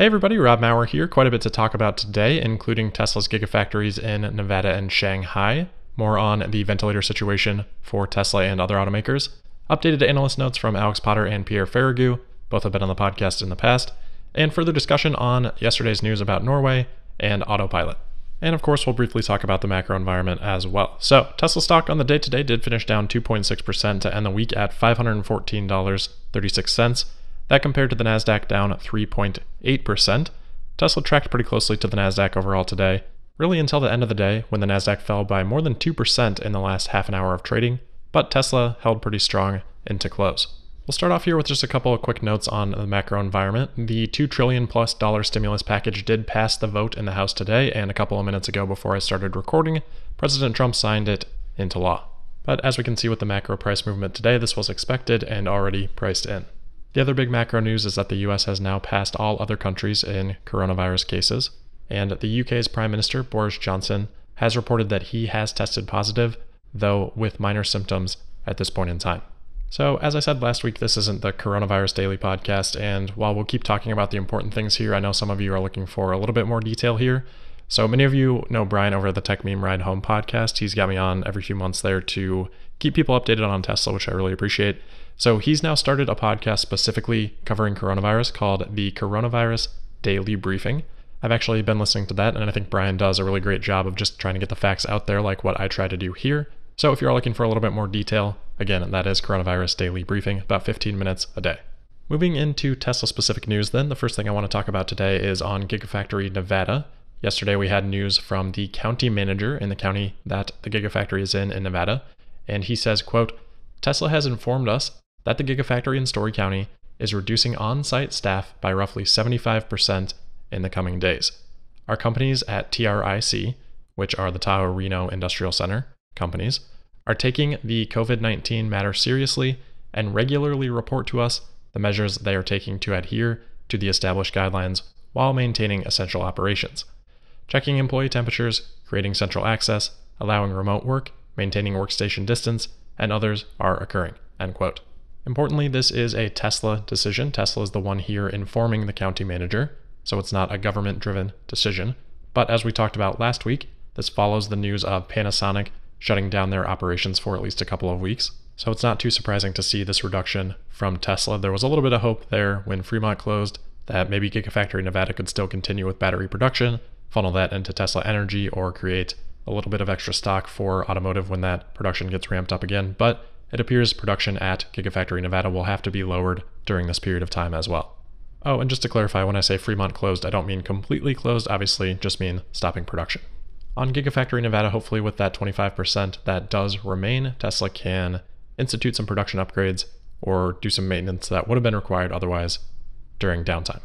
Hey everybody, Rob Maurer here. Quite a bit to talk about today, including Tesla's gigafactories in Nevada and Shanghai. More on the ventilator situation for Tesla and other automakers. Updated analyst notes from Alex Potter and Pierre Ferragu, both have been on the podcast in the past, and further discussion on yesterday's news about Norway and autopilot. And of course, we'll briefly talk about the macro environment as well. So, Tesla stock on the day today did finish down 2.6% to end the week at $514.36. That compared to the NASDAQ down 3.8%. Tesla tracked pretty closely to the NASDAQ overall today, really until the end of the day when the NASDAQ fell by more than 2% in the last half an hour of trading, but Tesla held pretty strong into close. We'll start off here with just a couple of quick notes on the macro environment. The two trillion plus dollar stimulus package did pass the vote in the House today, and a couple of minutes ago before I started recording, President Trump signed it into law. But as we can see with the macro price movement today, this was expected and already priced in. The other big macro news is that the US has now passed all other countries in coronavirus cases, and the UK's Prime Minister Boris Johnson has reported that he has tested positive, though with minor symptoms at this point in time. So, as I said last week, this isn't the Coronavirus Daily podcast, and while we'll keep talking about the important things here, I know some of you are looking for a little bit more detail here. So many of you know Brian over at the Tech Meme Ride Home podcast. He's got me on every few months there to keep people updated on Tesla, which I really appreciate. So he's now started a podcast specifically covering coronavirus called the Coronavirus Daily Briefing. I've actually been listening to that, and I think Brian does a really great job of just trying to get the facts out there like what I try to do here. So if you're looking for a little bit more detail, again, that is Coronavirus Daily Briefing, about 15 minutes a day. Moving into Tesla specific news, then, the first thing I want to talk about today is on Gigafactory Nevada. Yesterday, we had news from the county manager in the county that the Gigafactory is in in Nevada, and he says, quote, Tesla has informed us that the Gigafactory in Story County is reducing on-site staff by roughly 75% in the coming days. Our companies at TRIC, which are the Tahoe Reno Industrial Center companies, are taking the COVID-19 matter seriously and regularly report to us the measures they are taking to adhere to the established guidelines while maintaining essential operations checking employee temperatures, creating central access, allowing remote work, maintaining workstation distance, and others are occurring. End quote. Importantly, this is a Tesla decision. Tesla is the one here informing the county manager, so it's not a government driven decision. But as we talked about last week, this follows the news of Panasonic shutting down their operations for at least a couple of weeks. So it's not too surprising to see this reduction from Tesla. There was a little bit of hope there when Fremont closed that maybe Gigafactory Nevada could still continue with battery production, funnel that into Tesla Energy or create a little bit of extra stock for automotive when that production gets ramped up again. But it appears production at Gigafactory Nevada will have to be lowered during this period of time as well. Oh, and just to clarify, when I say Fremont closed, I don't mean completely closed, obviously, just mean stopping production. On Gigafactory Nevada, hopefully with that 25% that does remain, Tesla can institute some production upgrades or do some maintenance that would have been required otherwise during downtime.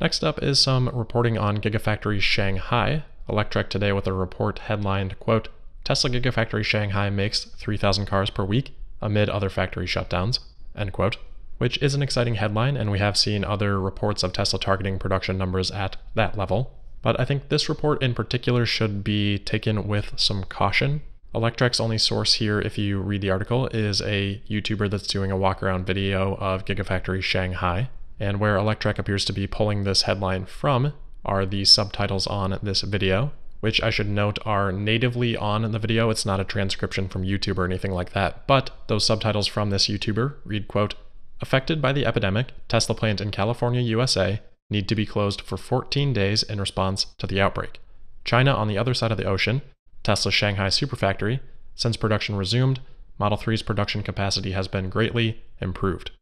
Next up is some reporting on Gigafactory Shanghai. Electrek today with a report headlined, quote, Tesla Gigafactory Shanghai makes 3,000 cars per week amid other factory shutdowns, end quote, which is an exciting headline, and we have seen other reports of Tesla targeting production numbers at that level. But I think this report in particular should be taken with some caution. Electrek's only source here, if you read the article, is a YouTuber that's doing a walk around video of Gigafactory Shanghai. And where Electrek appears to be pulling this headline from are the subtitles on this video, which I should note are natively on the video. It's not a transcription from YouTube or anything like that, but those subtitles from this YouTuber read, quote, Affected by the epidemic, Tesla plant in California, USA need to be closed for 14 days in response to the outbreak. China on the other side of the ocean, Tesla Shanghai Superfactory, since production resumed, Model 3's production capacity has been greatly improved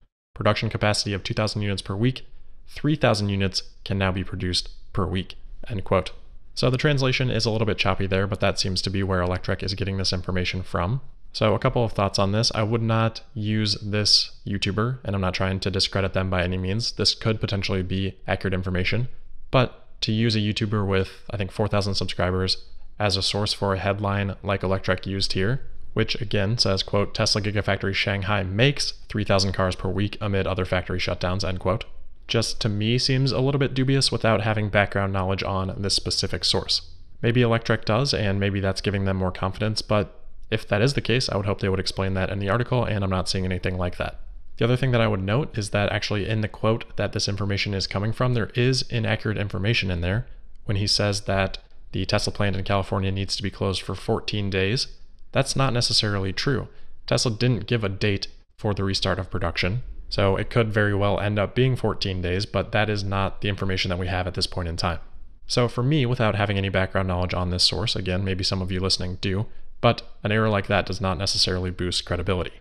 production capacity of 2,000 units per week, 3,000 units can now be produced per week, end quote. So the translation is a little bit choppy there, but that seems to be where Electrek is getting this information from. So a couple of thoughts on this. I would not use this YouTuber, and I'm not trying to discredit them by any means. This could potentially be accurate information, but to use a YouTuber with, I think, 4,000 subscribers as a source for a headline like Electrek used here which again says, quote, Tesla Gigafactory Shanghai makes 3,000 cars per week amid other factory shutdowns, end quote. Just to me seems a little bit dubious without having background knowledge on this specific source. Maybe Electric does, and maybe that's giving them more confidence, but if that is the case, I would hope they would explain that in the article, and I'm not seeing anything like that. The other thing that I would note is that actually in the quote that this information is coming from, there is inaccurate information in there when he says that the Tesla plant in California needs to be closed for 14 days that's not necessarily true. Tesla didn't give a date for the restart of production, so it could very well end up being 14 days, but that is not the information that we have at this point in time. So for me, without having any background knowledge on this source, again, maybe some of you listening do, but an error like that does not necessarily boost credibility.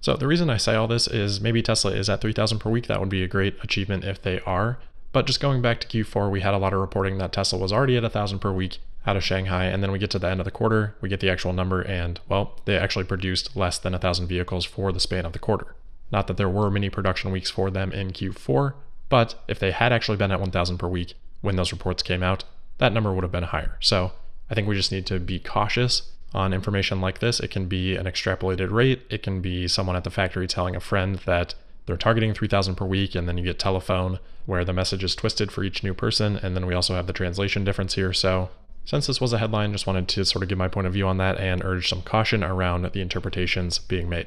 So the reason I say all this is maybe Tesla is at 3000 per week. That would be a great achievement if they are. But just going back to Q4, we had a lot of reporting that Tesla was already at 1000 per week out of Shanghai. And then we get to the end of the quarter, we get the actual number, and well, they actually produced less than 1,000 vehicles for the span of the quarter. Not that there were many production weeks for them in Q4, but if they had actually been at 1,000 per week when those reports came out, that number would have been higher. So I think we just need to be cautious on information like this. It can be an extrapolated rate, it can be someone at the factory telling a friend that they're targeting 3000 per week and then you get telephone where the message is twisted for each new person and then we also have the translation difference here so since this was a headline, just wanted to sort of give my point of view on that and urge some caution around the interpretations being made.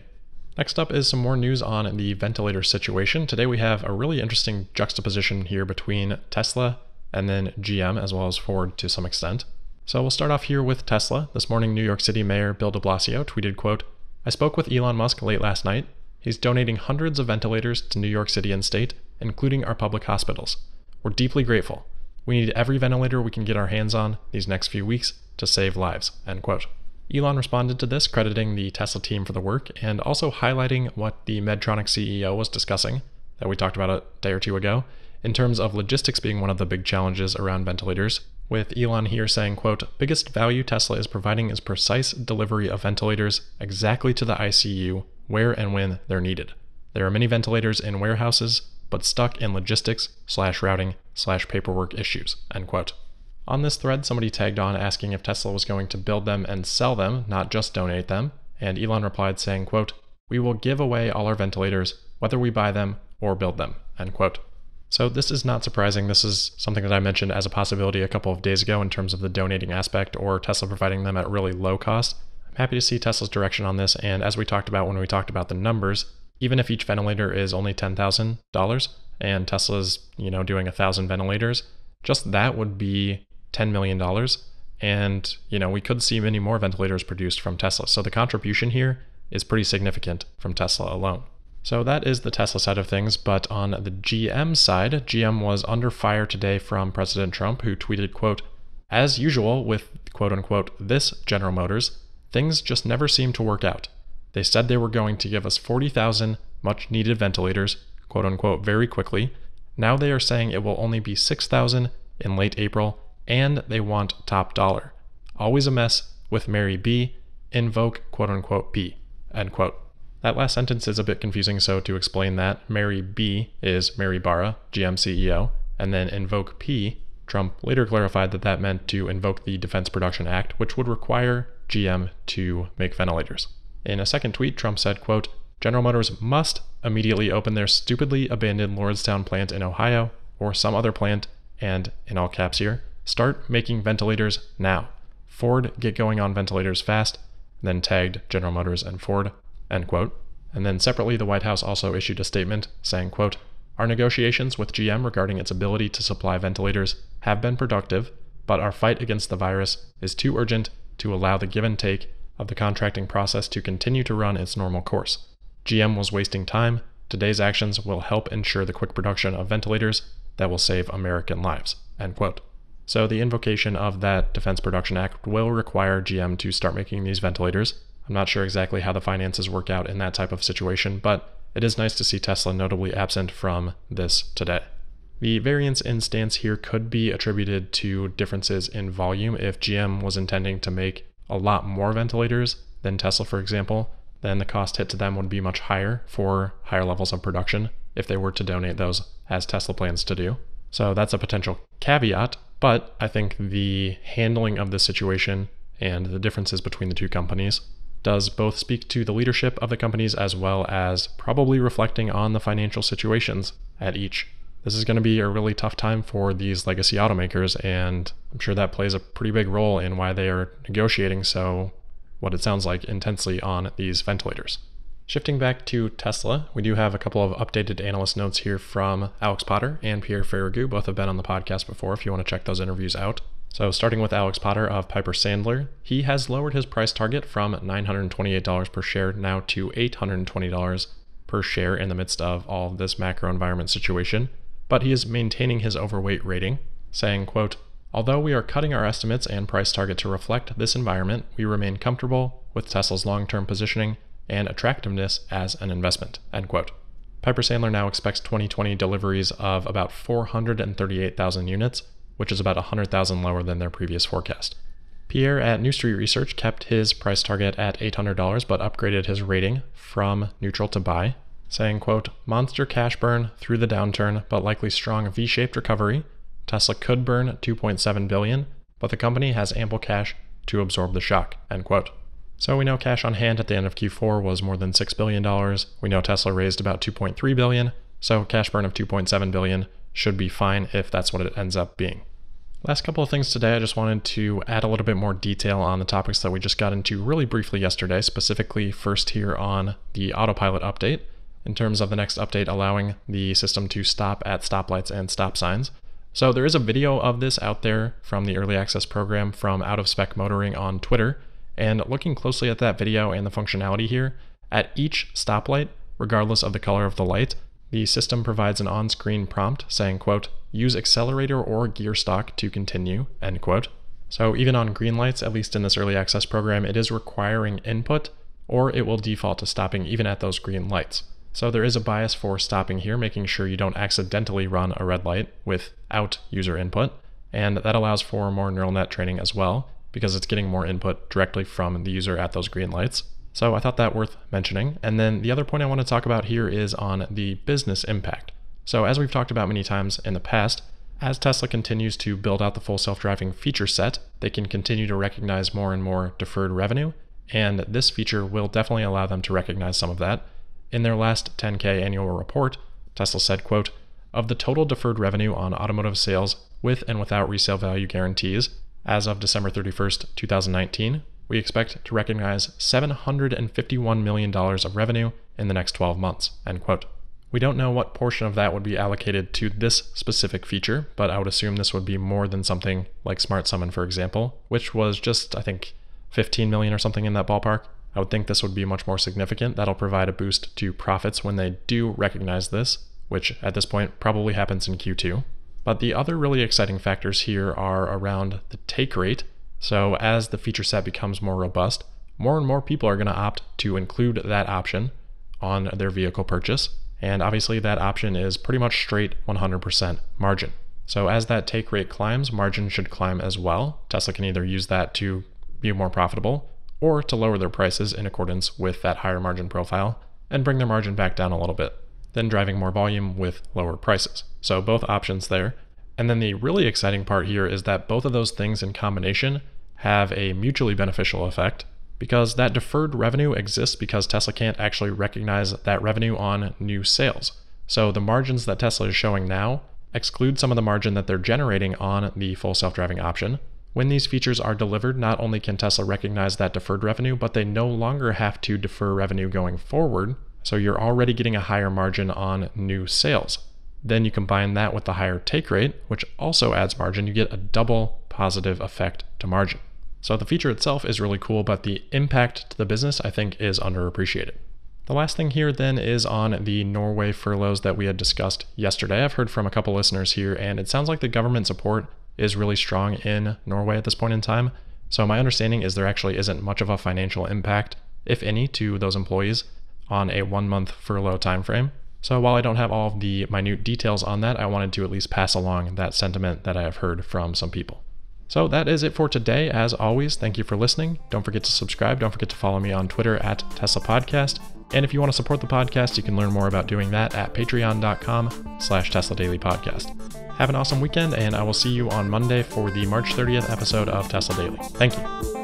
Next up is some more news on the ventilator situation. Today we have a really interesting juxtaposition here between Tesla and then GM, as well as Ford to some extent. So we'll start off here with Tesla. This morning, New York City Mayor Bill de Blasio tweeted, quote, I spoke with Elon Musk late last night. He's donating hundreds of ventilators to New York City and state, including our public hospitals. We're deeply grateful. We need every ventilator we can get our hands on these next few weeks to save lives. End quote. Elon responded to this, crediting the Tesla team for the work and also highlighting what the Medtronic CEO was discussing, that we talked about a day or two ago, in terms of logistics being one of the big challenges around ventilators, with Elon here saying, quote, biggest value Tesla is providing is precise delivery of ventilators exactly to the ICU where and when they're needed. There are many ventilators in warehouses, but stuck in logistics slash routing slash paperwork issues, end quote. On this thread, somebody tagged on asking if Tesla was going to build them and sell them, not just donate them, and Elon replied saying, quote, we will give away all our ventilators, whether we buy them or build them, end quote. So this is not surprising. This is something that I mentioned as a possibility a couple of days ago in terms of the donating aspect or Tesla providing them at really low cost. I'm happy to see Tesla's direction on this, and as we talked about when we talked about the numbers, even if each ventilator is only $10,000 and Tesla's, you know, doing 1,000 ventilators, just that would be $10 million. And, you know, we could see many more ventilators produced from Tesla. So the contribution here is pretty significant from Tesla alone. So that is the Tesla side of things, but on the GM side, GM was under fire today from President Trump, who tweeted, quote, as usual with quote unquote this General Motors, things just never seem to work out. They said they were going to give us 40,000 much needed ventilators, quote unquote, very quickly. Now they are saying it will only be 6,000 in late April, and they want top dollar. Always a mess with Mary B. Invoke, quote unquote, B, end quote. That last sentence is a bit confusing, so to explain that, Mary B is Mary Barra, GM CEO, and then Invoke P, Trump later clarified that that meant to invoke the Defense Production Act, which would require GM to make ventilators. In a second tweet, Trump said, quote, General Motors must immediately open their stupidly abandoned Lordstown plant in Ohio or some other plant and, in all caps here, start making ventilators now. Ford, get going on ventilators fast, then tagged General Motors and Ford, end quote. And then separately, the White House also issued a statement saying, quote, Our negotiations with GM regarding its ability to supply ventilators have been productive, but our fight against the virus is too urgent to allow the give and take of the contracting process to continue to run its normal course. GM was wasting time. Today's actions will help ensure the quick production of ventilators that will save American lives. End quote. So the invocation of that Defense Production Act will require GM to start making these ventilators. I'm not sure exactly how the finances work out in that type of situation, but it is nice to see Tesla notably absent from this today. The variance in stance here could be attributed to differences in volume if GM was intending to make a lot more ventilators than Tesla, for example, then the cost hit to them would be much higher for higher levels of production if they were to donate those as Tesla plans to do. So that's a potential caveat, but I think the handling of this situation and the differences between the two companies does both speak to the leadership of the companies as well as probably reflecting on the financial situations at each this is going to be a really tough time for these legacy automakers, and I'm sure that plays a pretty big role in why they are negotiating so, what it sounds like, intensely on these ventilators. Shifting back to Tesla, we do have a couple of updated analyst notes here from Alex Potter and Pierre Ferragu. Both have been on the podcast before if you want to check those interviews out. So, starting with Alex Potter of Piper Sandler, he has lowered his price target from $928 per share now to $820 per share in the midst of all of this macro environment situation but he is maintaining his overweight rating, saying, quote, Although we are cutting our estimates and price target to reflect this environment, we remain comfortable with Tesla's long-term positioning and attractiveness as an investment, end quote. Piper Sandler now expects 2020 deliveries of about 438,000 units, which is about 100,000 lower than their previous forecast. Pierre at New Street Research kept his price target at $800 but upgraded his rating from neutral to buy saying, quote, monster cash burn through the downturn, but likely strong V-shaped recovery. Tesla could burn 2.7 billion, but the company has ample cash to absorb the shock, end quote. So we know cash on hand at the end of Q4 was more than $6 billion. We know Tesla raised about 2.3 billion, so cash burn of 2.7 billion should be fine if that's what it ends up being. Last couple of things today, I just wanted to add a little bit more detail on the topics that we just got into really briefly yesterday, specifically first here on the autopilot update in terms of the next update allowing the system to stop at stoplights and stop signs. So there is a video of this out there from the early access program from Out of Spec Motoring on Twitter, and looking closely at that video and the functionality here, at each stoplight, regardless of the color of the light, the system provides an on-screen prompt saying, quote, use accelerator or gear stock to continue, end quote. So even on green lights, at least in this early access program, it is requiring input, or it will default to stopping even at those green lights. So there is a bias for stopping here, making sure you don't accidentally run a red light without user input. And that allows for more neural net training as well, because it's getting more input directly from the user at those green lights. So I thought that worth mentioning. And then the other point I want to talk about here is on the business impact. So as we've talked about many times in the past, as Tesla continues to build out the full self-driving feature set, they can continue to recognize more and more deferred revenue, and this feature will definitely allow them to recognize some of that. In their last 10K annual report, Tesla said, quote, of the total deferred revenue on automotive sales with and without resale value guarantees, as of December 31st, 2019, we expect to recognize $751 million of revenue in the next 12 months, end quote. We don't know what portion of that would be allocated to this specific feature, but I would assume this would be more than something like Smart Summon, for example, which was just, I think, 15 million or something in that ballpark. I would think this would be much more significant. That'll provide a boost to profits when they do recognize this, which at this point probably happens in Q2. But the other really exciting factors here are around the take rate. So as the feature set becomes more robust, more and more people are going to opt to include that option on their vehicle purchase. And obviously that option is pretty much straight 100% margin. So as that take rate climbs, margin should climb as well. Tesla can either use that to be more profitable or to lower their prices in accordance with that higher margin profile and bring their margin back down a little bit, then driving more volume with lower prices. So both options there. And then the really exciting part here is that both of those things in combination have a mutually beneficial effect because that deferred revenue exists because Tesla can't actually recognize that revenue on new sales. So the margins that Tesla is showing now exclude some of the margin that they're generating on the full self-driving option when these features are delivered, not only can Tesla recognize that deferred revenue, but they no longer have to defer revenue going forward. So you're already getting a higher margin on new sales. Then you combine that with the higher take rate, which also adds margin. You get a double positive effect to margin. So the feature itself is really cool, but the impact to the business, I think, is underappreciated. The last thing here then is on the Norway furloughs that we had discussed yesterday. I've heard from a couple listeners here, and it sounds like the government support is really strong in Norway at this point in time. So, my understanding is there actually isn't much of a financial impact, if any, to those employees on a one month furlough timeframe. So, while I don't have all of the minute details on that, I wanted to at least pass along that sentiment that I have heard from some people. So that is it for today. As always, thank you for listening. Don't forget to subscribe. Don't forget to follow me on Twitter at Tesla Podcast. And if you want to support the podcast, you can learn more about doing that at patreon.com slash Tesla Daily Podcast. Have an awesome weekend, and I will see you on Monday for the March 30th episode of Tesla Daily. Thank you.